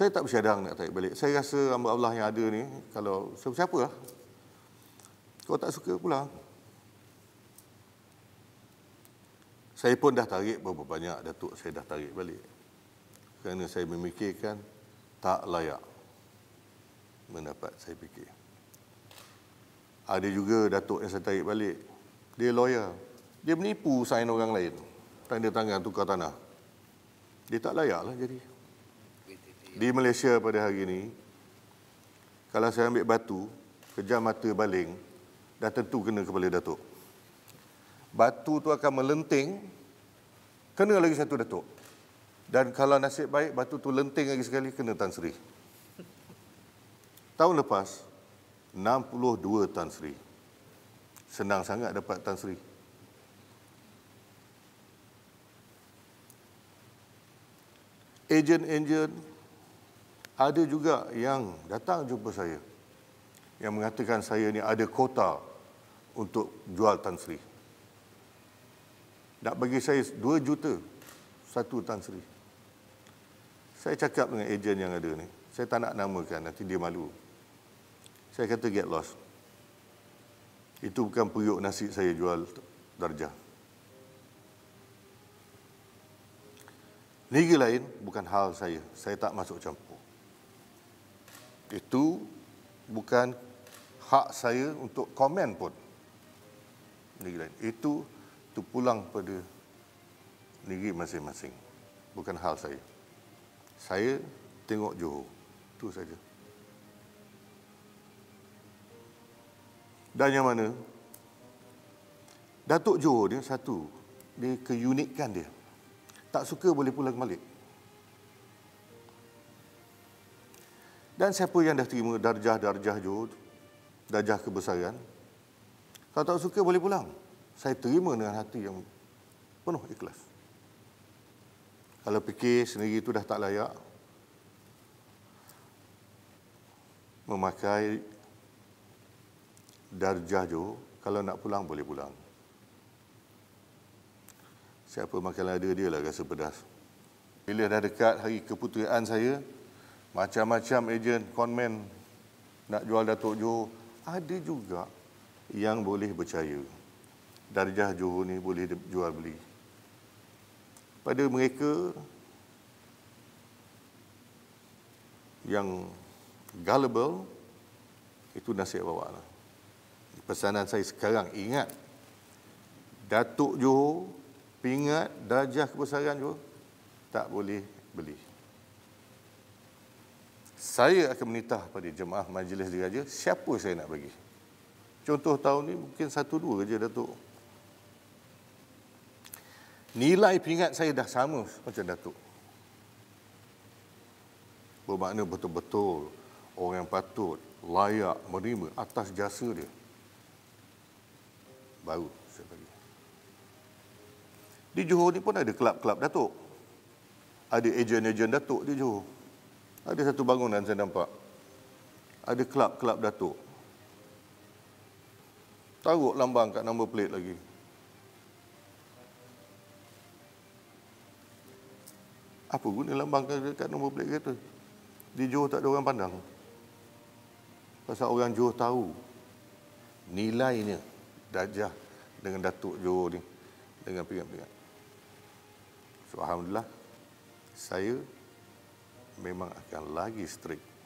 saya tak bersyadang nak tarik balik. Saya rasa hamba Allah yang ada ni, kalau siapa-siapa lah. Kau tak suka pulang. Saya pun dah tarik berapa banyak datuk saya dah tarik balik. Kerana saya memikirkan tak layak mendapat saya fikir. Ada juga datuk yang saya tarik balik. Dia lawyer. Dia menipu sign orang lain. Tanda tangan tukar tanah. Dia tak layak lah jadi di Malaysia pada hari ini, kalau saya ambil batu, kejam mata baling, dah tentu kena kepala Datuk. Batu tu akan melenting, kena lagi satu Datuk. Dan kalau nasib baik, batu tu lenting lagi sekali, kena Tan Sri. Tahun lepas, 62 Tan Sri. Senang sangat dapat Tan Sri. agent ejen ada juga yang datang jumpa saya yang mengatakan saya ni ada kota untuk jual Tan Sri. Nak bagi saya 2 juta satu Tan Sri. Saya cakap dengan ejen yang ada ni, saya tak nak namakan nanti dia malu. Saya kata get lost. Itu bukan periuk nasi saya jual darjah. Negeri lain bukan hal saya. Saya tak masuk campur itu bukan hak saya untuk komen pun. Negeri lain. Itu tu pulang pada negeri masing-masing. Bukan hal saya. Saya tengok Johor. Itu saja. Dan yang mana? Datuk Johor dia satu. Dia keunikan dia. Tak suka boleh pulang balik. Dan siapa yang dah terima darjah-darjah juhud, darjah kebesaran, kalau tak suka boleh pulang. Saya terima dengan hati yang penuh ikhlas. Kalau fikir sendiri itu dah tak layak, memakai darjah juhud, kalau nak pulang boleh pulang. Siapa makan lada dia lah rasa pedas. Bila dah dekat hari keputusan saya, macam-macam ejen konmen nak jual Datuk Johor. Ada juga yang boleh percaya. Darjah Johor ni boleh jual beli. Pada mereka yang gullible, itu nasib bawa lah. Pesanan saya sekarang, ingat. Datuk Johor, pingat darjah kebesaran Johor, tak boleh beli saya akan menitah pada jemaah majlis diraja siapa saya nak bagi. Contoh tahun ni mungkin satu dua je Datuk. Nilai pingat saya dah sama macam Datuk. Bermakna betul-betul orang yang patut layak menerima atas jasa dia. Baru saya bagi. Di Johor ni pun ada kelab-kelab Datuk. Ada ejen-ejen Datuk di Johor. Ada satu bangunan saya nampak. Ada kelab-kelab Datuk. Taruh lambang kat nombor plate lagi. Apa guna lambang kat nombor plate kereta? Di Johor tak ada orang pandang. Pasal orang Johor tahu nilainya Dajah dengan Datuk Johor ni dengan pingat-pingat. So, Alhamdulillah saya memang akan lagi strict